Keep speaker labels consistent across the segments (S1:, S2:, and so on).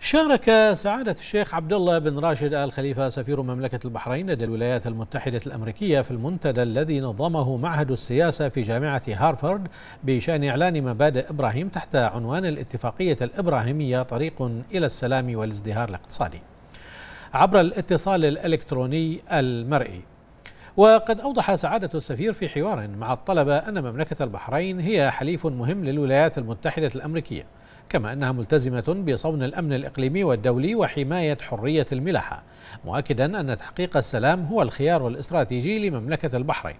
S1: شارك سعادة الشيخ عبد الله بن راشد آل خليفة سفير مملكة البحرين لدى الولايات المتحدة الأمريكية في المنتدى الذي نظمه معهد السياسة في جامعة هارفارد بشأن إعلان مبادئ إبراهيم تحت عنوان الاتفاقية الإبراهيمية طريق إلى السلام والازدهار الاقتصادي عبر الاتصال الإلكتروني المرئي وقد أوضح سعادة السفير في حوار مع الطلبة أن مملكة البحرين هي حليف مهم للولايات المتحدة الأمريكية كما أنها ملتزمة بصون الأمن الإقليمي والدولي وحماية حرية الملاحة مؤكدا أن تحقيق السلام هو الخيار الاستراتيجي لمملكة البحرين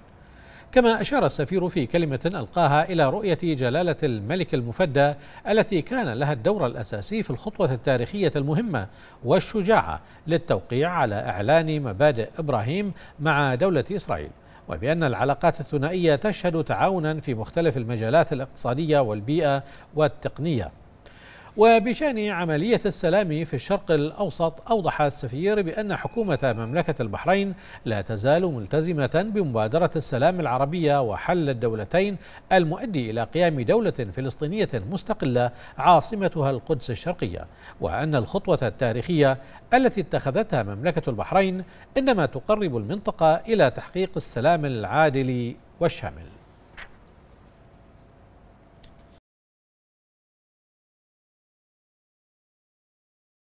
S1: كما أشار السفير في كلمة ألقاها إلى رؤية جلالة الملك المفدى التي كان لها الدور الأساسي في الخطوة التاريخية المهمة والشجاعة للتوقيع على إعلان مبادئ إبراهيم مع دولة إسرائيل وبأن العلاقات الثنائية تشهد تعاونا في مختلف المجالات الاقتصادية والبيئة والتقنية وبشأن عملية السلام في الشرق الأوسط أوضح السفير بأن حكومة مملكة البحرين لا تزال ملتزمة بمبادرة السلام العربية وحل الدولتين المؤدي إلى قيام دولة فلسطينية مستقلة عاصمتها القدس الشرقية وأن الخطوة التاريخية التي اتخذتها مملكة البحرين إنما تقرب المنطقة إلى تحقيق السلام العادل والشامل